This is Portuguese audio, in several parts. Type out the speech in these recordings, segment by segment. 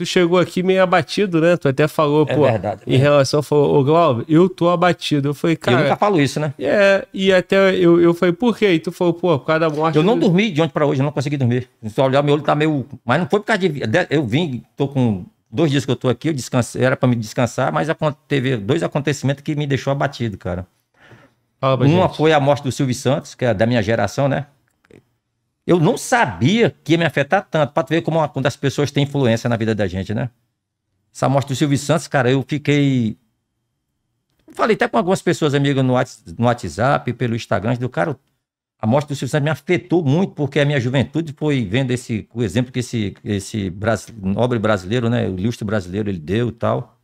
tu chegou aqui meio abatido, né? Tu até falou, é pô, verdade, é em relação, falou, ô Glauber, eu tô abatido. Eu falei, cara. Eu nunca falo isso, né? É, e até eu, eu falei, por quê? E tu falou, pô, por causa da morte. Eu não dormi de ontem pra hoje, eu não consegui dormir. Só olhar, meu olho tá meio. Mas não foi por causa de. Eu vim, tô com dois dias que eu tô aqui, eu descansei, era pra me descansar, mas teve dois acontecimentos que me deixou abatido, cara. Uma gente. foi a morte do Silvio Santos, que é da minha geração, né? Eu não sabia que ia me afetar tanto. Pra tu ver como uma, quando as pessoas têm influência na vida da gente, né? Essa morte do Silvio Santos, cara, eu fiquei. Falei até com algumas pessoas amigas no, no WhatsApp, pelo Instagram, do cara, a morte do Silvio Santos me afetou muito, porque a minha juventude foi vendo esse, o exemplo que esse, esse nobre brasileiro, né, o ilustre brasileiro, ele deu e tal.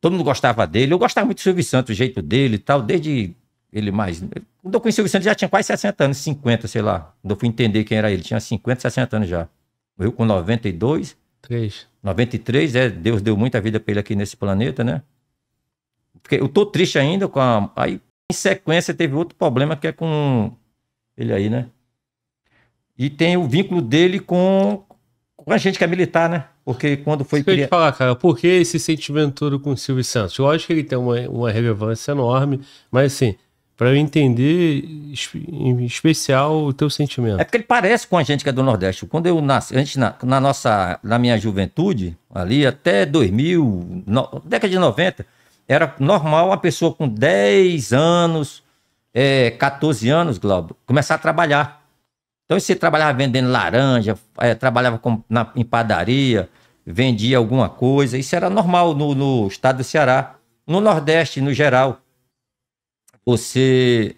Todo mundo gostava dele. Eu gostava muito do Silvio Santos, o jeito dele e tal, desde ele mais. Quando eu conheci o Silvio Santos, já tinha quase 60 anos, 50, sei lá. Quando eu fui entender quem era ele, tinha 50, 60 anos já. Morreu com 92. 3. 93, é. Deus deu muita vida pra ele aqui nesse planeta, né? Porque eu tô triste ainda com a. Aí, em sequência, teve outro problema que é com ele aí, né? E tem o vínculo dele com, com a gente que é militar, né? Porque quando foi te falar, cara, por que esse sentimento todo com o Silvio Santos? Lógico que ele tem uma, uma relevância enorme, mas assim, para eu entender em especial o teu sentimento. É porque ele parece com a gente que é do Nordeste. Quando eu nasci, antes na, na nossa, na minha juventude, ali até 2000, no, década de 90, era normal uma pessoa com 10 anos, é, 14 anos, Globo, começar a trabalhar. Então você trabalhava vendendo laranja, é, trabalhava com, na, em padaria, vendia alguma coisa. Isso era normal no, no estado do Ceará, no Nordeste no geral você,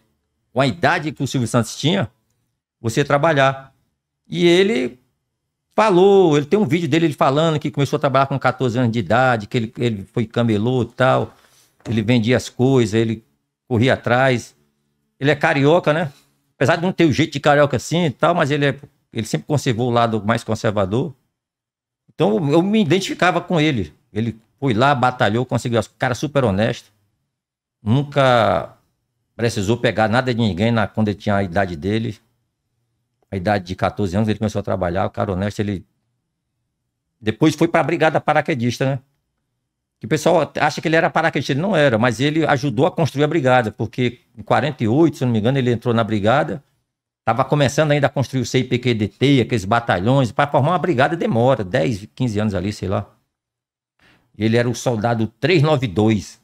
com a idade que o Silvio Santos tinha, você trabalhar. E ele falou, ele tem um vídeo dele ele falando que começou a trabalhar com 14 anos de idade, que ele, ele foi camelô e tal, ele vendia as coisas, ele corria atrás. Ele é carioca, né? Apesar de não ter o jeito de carioca assim e tal, mas ele, é, ele sempre conservou o lado mais conservador. Então eu me identificava com ele. Ele foi lá, batalhou, conseguiu. Cara super honesto. Nunca precisou pegar nada de ninguém na, quando ele tinha a idade dele. A idade de 14 anos ele começou a trabalhar, o cara honesto, ele depois foi para a brigada paraquedista, né? Que o pessoal acha que ele era paraquedista, ele não era, mas ele ajudou a construir a brigada, porque em 48, se não me engano, ele entrou na brigada, estava começando ainda a construir o CIPQDT, aqueles batalhões, para formar uma brigada demora, 10, 15 anos ali, sei lá. Ele era o soldado 392,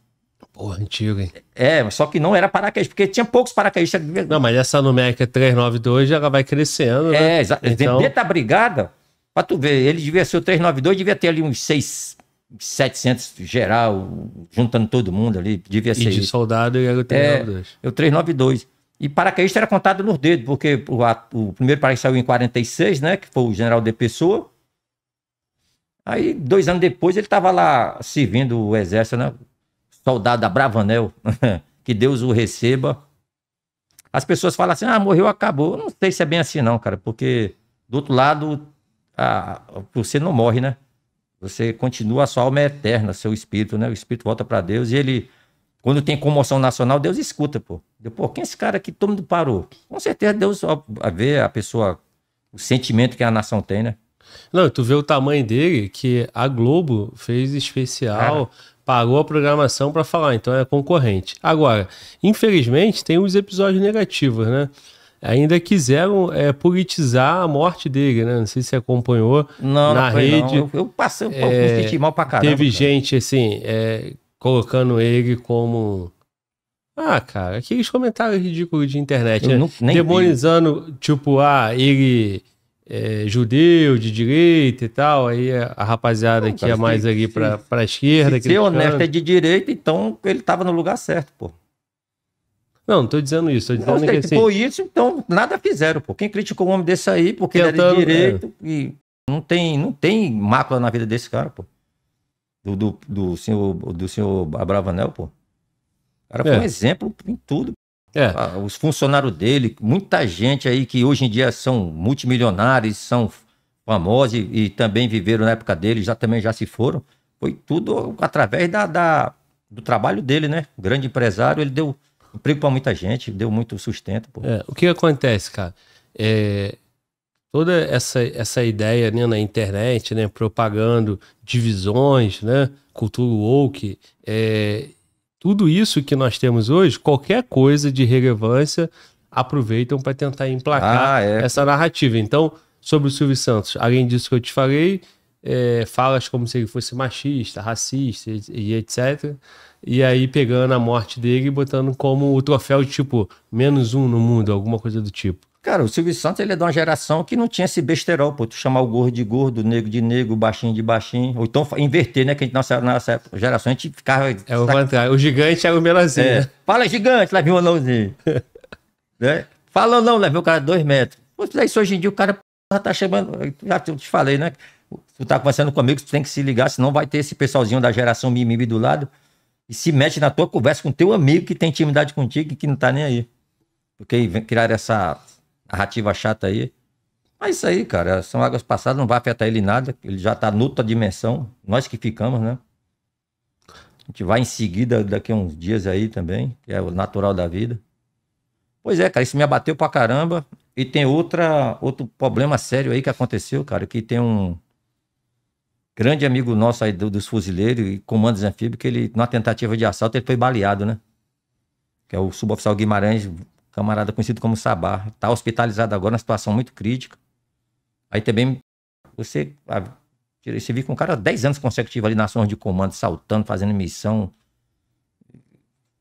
antigo, hein? É, só que não era paraquedista, porque tinha poucos paraquedistas. Não, mas essa numérica 392 ela vai crescendo, né? É, exatamente. Então... Dentro da brigada, pra tu ver, ele devia ser o 392, devia ter ali uns 6, 700 geral, juntando todo mundo ali, devia ser. E de soldado soldado era o 392. É, o 392. E paraquedista era contado nos dedos, porque o, o primeiro paraquedista saiu em 46, né? Que foi o general de Pessoa. Aí, dois anos depois, ele estava lá servindo o exército, né? soldado da Bravanel, que Deus o receba. As pessoas falam assim: ah, morreu, acabou. Eu não sei se é bem assim, não, cara, porque do outro lado, a, você não morre, né? Você continua, a sua alma é eterna, seu espírito, né? O espírito volta para Deus e ele, quando tem comoção nacional, Deus escuta, pô. pô, quem é esse cara que todo mundo parou? Com certeza Deus vê a pessoa, o sentimento que a nação tem, né? Não, tu vê o tamanho dele, que a Globo fez especial. Cara parou a programação para falar, então é concorrente. Agora, infelizmente, tem os episódios negativos, né? Ainda quiseram é, politizar a morte dele, né? Não sei se você acompanhou não, na não rede. Não. Eu, eu, passei, é, me senti mal pra caramba. Teve cara. gente, assim, é, colocando ele como. Ah, cara, aqueles comentários ridículos de internet, eu né? Não, Demonizando, vi. tipo, ah, ele é, judeu, de direita e tal, aí a rapaziada não, que é mais ali pra, se, esquerda. Se ser honesto é de direita, então ele tava no lugar certo, pô. Não, não tô dizendo isso. Tô dizendo não, que assim... Por isso, então, nada fizeram, pô. Quem criticou um homem desse aí, porque ele era de é. direito é. e não tem, não tem mácula na vida desse cara, pô. Do, do, do senhor, do senhor Abravanel, pô. O cara é. foi um exemplo em tudo. É. Ah, os funcionários dele, muita gente aí que hoje em dia são multimilionários, são famosos e, e também viveram na época dele, já também já se foram. Foi tudo através da, da do trabalho dele, né? grande empresário, ele deu emprego para muita gente, deu muito sustento. É, o que acontece, cara? É, toda essa, essa ideia né, na internet, né, propagando divisões, né, cultura woke, é, tudo isso que nós temos hoje, qualquer coisa de relevância, aproveitam para tentar emplacar ah, é. essa narrativa. Então, sobre o Silvio Santos, além disso que eu te falei, é, falas como se ele fosse machista, racista e, e, etc. E aí pegando a morte dele e botando como o troféu tipo menos um no mundo, alguma coisa do tipo. Cara, o Silvio Santos ele é de uma geração que não tinha esse besterol, pô. Tu chamar o gordo de gordo, o negro de negro, o baixinho de baixinho. Ou então inverter, né? Que a gente, nossa, nossa geração a gente ficava. É o contrário. O gigante é o menorzinho. É. Fala gigante, leva um anãozinho. né? Fala não, leva o cara dois metros. Pô, isso hoje em dia o cara tá chamando. Já te falei, né? Tu tá conversando comigo, tu tem que se ligar, senão vai ter esse pessoalzinho da geração mimimi do lado e se mete na tua conversa com teu amigo que tem intimidade contigo e que não tá nem aí. Porque criaram essa narrativa chata aí. Mas isso aí, cara, são águas passadas, não vai afetar ele nada. Ele já tá noutra dimensão. Nós que ficamos, né? A gente vai em seguida daqui a uns dias aí também, que é o natural da vida. Pois é, cara, isso me abateu pra caramba. E tem outra, outro problema sério aí que aconteceu, cara, que tem um grande amigo nosso aí do, dos fuzileiros e comandos anfíbios, que ele, na tentativa de assalto, ele foi baleado, né? Que é o suboficial Guimarães camarada conhecido como Sabá, está hospitalizado agora, numa situação muito crítica. Aí também você, ah, você viu com um cara 10 anos consecutivos ali na ação de comando, saltando, fazendo missão,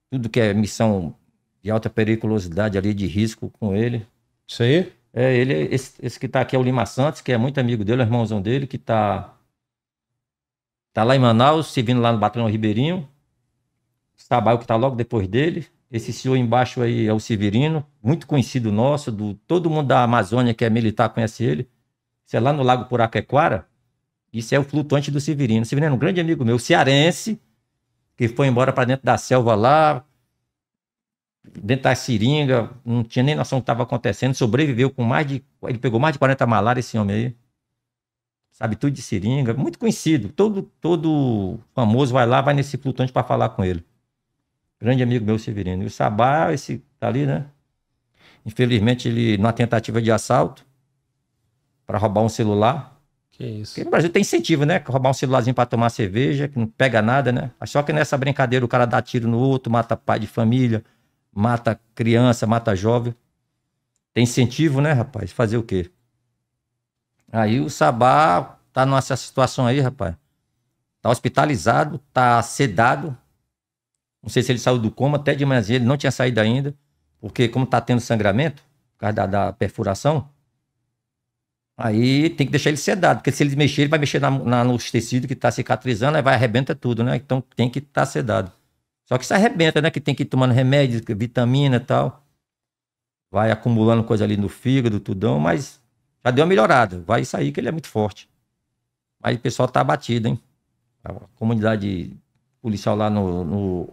tudo que é missão de alta periculosidade ali, de risco com ele. Isso aí? É, ele, esse, esse que está aqui é o Lima Santos, que é muito amigo dele, é irmãozão dele, que está tá lá em Manaus, servindo lá no Batalhão Ribeirinho. Sabá, é que está logo depois dele, esse senhor embaixo aí é o Severino, muito conhecido nosso, do todo mundo da Amazônia que é militar conhece ele. Isso é lá no Lago Puraquequara. Isso é o flutuante do Severino. O Severino é um grande amigo meu, cearense, que foi embora para dentro da selva lá, dentro da seringa, não tinha nem noção do que estava acontecendo, sobreviveu com mais de. Ele pegou mais de 40 malárias, esse homem aí. Sabe tudo de seringa, muito conhecido. Todo, todo famoso vai lá, vai nesse flutuante para falar com ele grande amigo meu, Severino. E o Sabá, esse tá ali, né? Infelizmente, ele, numa tentativa de assalto, para roubar um celular. Que isso. Porque no Brasil tem incentivo, né? Roubar um celularzinho para tomar cerveja, que não pega nada, né? Só que nessa brincadeira o cara dá tiro no outro, mata pai de família, mata criança, mata jovem. Tem incentivo, né, rapaz? Fazer o quê? Aí o Sabá tá nessa situação aí, rapaz. Tá hospitalizado, tá sedado, não sei se ele saiu do coma, até de manhãzinha ele não tinha saído ainda, porque como tá tendo sangramento, por causa da, da perfuração, aí tem que deixar ele sedado, porque se ele mexer, ele vai mexer na, na, nos tecidos que tá cicatrizando, aí vai arrebenta tudo, né? Então tem que estar tá sedado. Só que se arrebenta, né? Que tem que ir tomando remédio, vitamina e tal. Vai acumulando coisa ali no fígado, tudão, mas já deu uma melhorada. Vai sair que ele é muito forte. Mas o pessoal tá abatido, hein? A comunidade policial lá no, no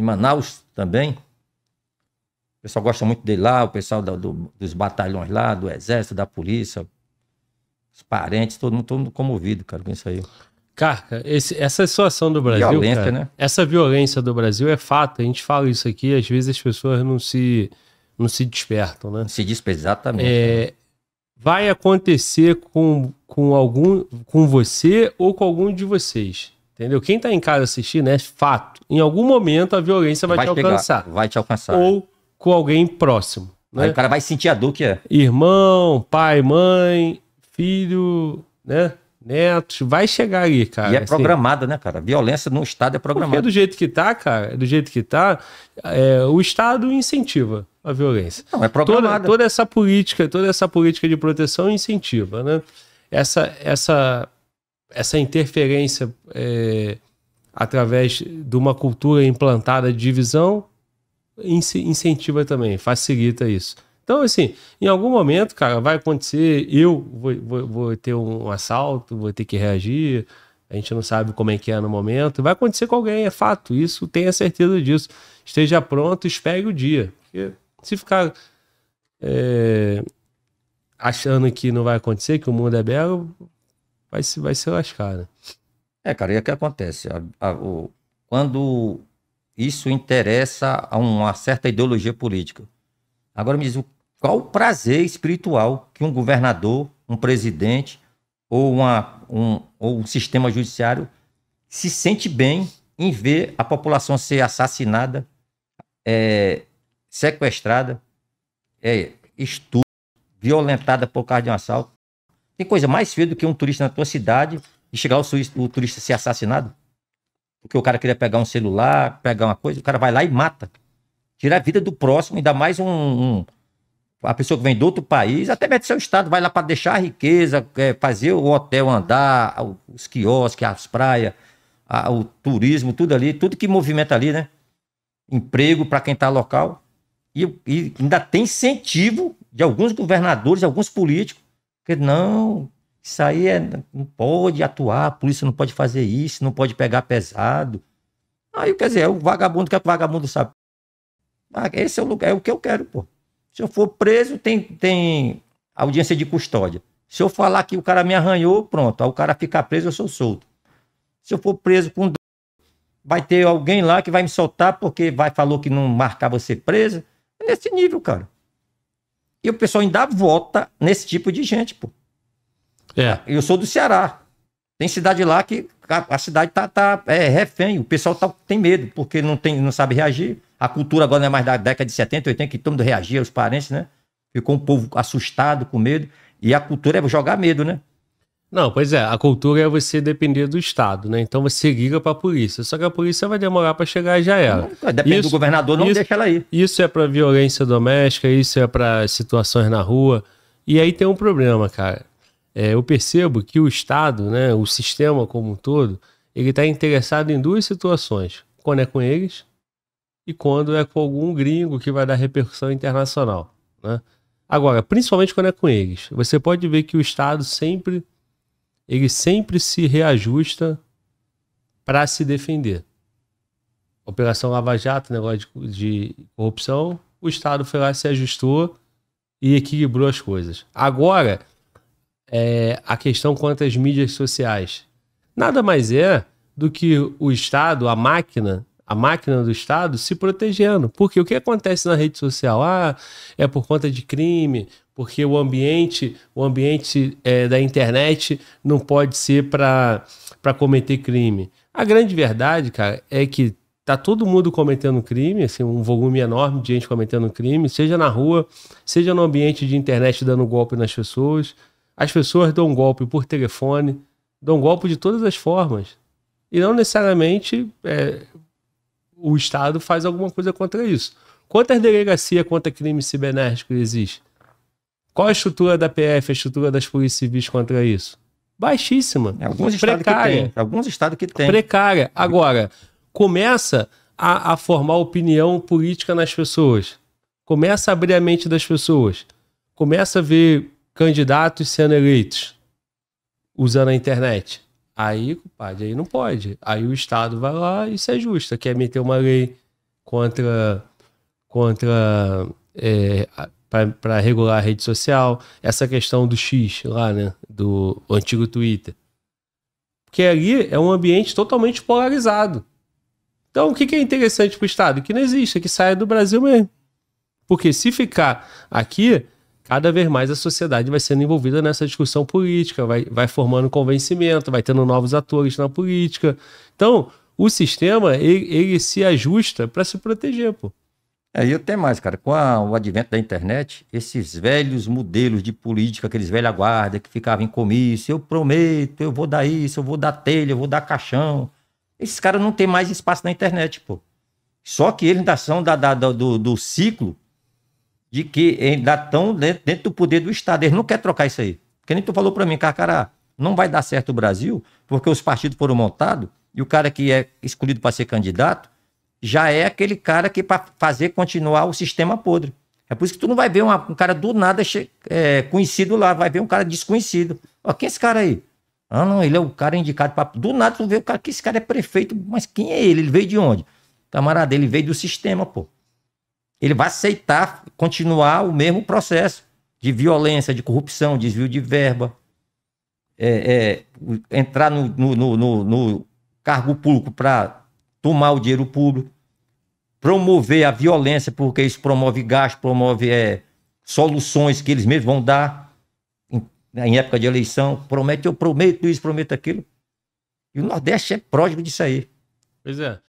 em Manaus também. O pessoal gosta muito dele lá, o pessoal da, do, dos batalhões lá, do exército, da polícia, os parentes, todo mundo, todo mundo comovido, cara, com isso aí. Carca, esse, essa situação do Brasil. Violência, cara, né? Essa violência do Brasil é fato. A gente fala isso aqui, às vezes as pessoas não se, não se despertam, né? Se despertam, exatamente. É, né? vai acontecer com, com algum com você ou com algum de vocês. Entendeu? Quem tá em casa assistindo é fato. Em algum momento a violência vai, vai te pegar, alcançar. vai te alcançar. É. Ou com alguém próximo. Né? Aí o cara vai sentir a dor que é. Irmão, pai, mãe, filho, né? Netos, vai chegar aí, cara. E é assim. programada, né, cara? Violência no Estado é programada. Porque do jeito que tá, cara, do jeito que tá, é, o Estado incentiva a violência. Não, é programada. Toda, toda essa política, toda essa política de proteção incentiva, né? Essa, essa essa interferência é, através de uma cultura implantada de divisão incentiva também, facilita isso. Então, assim, em algum momento, cara, vai acontecer, eu vou, vou, vou ter um assalto, vou ter que reagir, a gente não sabe como é que é no momento, vai acontecer com alguém, é fato, isso, tenha certeza disso. Esteja pronto, espere o dia. Porque se ficar é, achando que não vai acontecer, que o mundo é belo, vai se, vai se lascar, né? É, cara, e é que acontece? A, a, o, quando isso interessa a uma certa ideologia política. Agora me diz, qual o prazer espiritual que um governador, um presidente ou, uma, um, ou um sistema judiciário se sente bem em ver a população ser assassinada, é, sequestrada, é, estúpida, violentada por causa de um assalto. Tem coisa mais feia do que um turista na tua cidade e chegar o, o turista ser assassinado? Porque o cara queria pegar um celular, pegar uma coisa, o cara vai lá e mata. Tira a vida do próximo, ainda mais um, um a pessoa que vem do outro país, até mete seu estado, vai lá para deixar a riqueza, é, fazer o hotel andar, os quiosques, as praias, a, o turismo, tudo ali, tudo que movimenta ali, né? Emprego para quem está local. E, e, ainda tem incentivo de alguns governadores, alguns políticos, porque não, isso aí é, não pode atuar, a polícia não pode fazer isso, não pode pegar pesado. Aí, quer dizer, é o vagabundo que é o vagabundo sabe. Ah, esse é o lugar, é o que eu quero, pô. Se eu for preso, tem, tem audiência de custódia. Se eu falar que o cara me arranhou, pronto. Aí o cara ficar preso, eu sou solto. Se eu for preso com vai ter alguém lá que vai me soltar porque vai falou que não marcava ser preso. É nesse nível, cara. E o pessoal ainda vota nesse tipo de gente, pô. É. Eu sou do Ceará. Tem cidade lá que a, a cidade tá, tá é, refém, o pessoal tá, tem medo, porque não, tem, não sabe reagir. A cultura agora não é mais da década de 70, 80, que todo mundo reagia, os parentes, né? Ficou um povo assustado, com medo. E a cultura é jogar medo, né? Não, pois é, a cultura é você depender do Estado, né? Então você liga para a polícia, só que a polícia vai demorar para chegar e já era. Depende isso, do governador, não isso, deixa ela ir. Isso é para violência doméstica, isso é para situações na rua. E aí tem um problema, cara. É, eu percebo que o Estado, né, o sistema como um todo, ele está interessado em duas situações: quando é com eles e quando é com algum gringo que vai dar repercussão internacional, né? Agora, principalmente quando é com eles, você pode ver que o Estado sempre ele sempre se reajusta para se defender. Operação Lava Jato, negócio de, de corrupção, o Estado foi lá, se ajustou e equilibrou as coisas. Agora, é, a questão quanto às mídias sociais. Nada mais é do que o Estado, a máquina, a máquina do Estado se protegendo. Porque o que acontece na rede social? Ah, é por conta de crime, porque o ambiente, o ambiente é, da internet não pode ser para cometer crime. A grande verdade, cara, é que tá todo mundo cometendo crime, assim, um volume enorme de gente cometendo crime, seja na rua, seja no ambiente de internet dando golpe nas pessoas. As pessoas dão golpe por telefone, dão golpe de todas as formas. E não necessariamente é, o Estado faz alguma coisa contra isso. Quantas delegacias contra crime cibernético existe? Qual a estrutura da PF, a estrutura das polícias civis contra isso? Baixíssima. Alguns precária. Estados que tem. Alguns estados que tem. Precária. Agora, começa a, a formar opinião política nas pessoas. Começa a abrir a mente das pessoas. Começa a ver candidatos sendo eleitos usando a internet. Aí, compadre, aí não pode. Aí o Estado vai lá e se é ajusta, quer meter uma lei contra contra é, para regular a rede social. Essa questão do X lá, né? Do antigo Twitter. Porque ali é um ambiente totalmente polarizado. Então, o que, que é interessante para o Estado? Que não existe, que saia do Brasil mesmo. Porque se ficar aqui, cada vez mais a sociedade vai sendo envolvida nessa discussão política, vai, vai formando convencimento, vai tendo novos atores na política. Então, o sistema, ele, ele se ajusta para se proteger, pô. É, e até mais, cara, com a, o advento da internet, esses velhos modelos de política, aqueles velha guarda que ficavam em comício, eu prometo, eu vou dar isso, eu vou dar telha, eu vou dar caixão. Esses caras não têm mais espaço na internet, pô. Só que eles ainda são da, da, do, do ciclo de que ainda estão dentro, dentro do poder do Estado. Eles não querem trocar isso aí. Porque nem tu falou para mim, Carcará, não vai dar certo o Brasil, porque os partidos foram montados e o cara que é escolhido para ser candidato já é aquele cara que para fazer continuar o sistema podre. É por isso que tu não vai ver uma, um cara do nada é, conhecido lá, vai ver um cara desconhecido. Ó, quem é esse cara aí? Ah, não, ele é o cara indicado para. Do nada tu vê o cara que esse cara é prefeito, mas quem é ele? Ele veio de onde? Camarada, ele veio do sistema, pô ele vai aceitar continuar o mesmo processo de violência, de corrupção, desvio de verba, é, é, entrar no, no, no, no, cargo público para tomar o dinheiro público, promover a violência, porque isso promove gasto, promove é, soluções que eles mesmos vão dar em, em, época de eleição. Promete, eu prometo isso, prometo aquilo. E o Nordeste é pródigo disso aí. Pois é.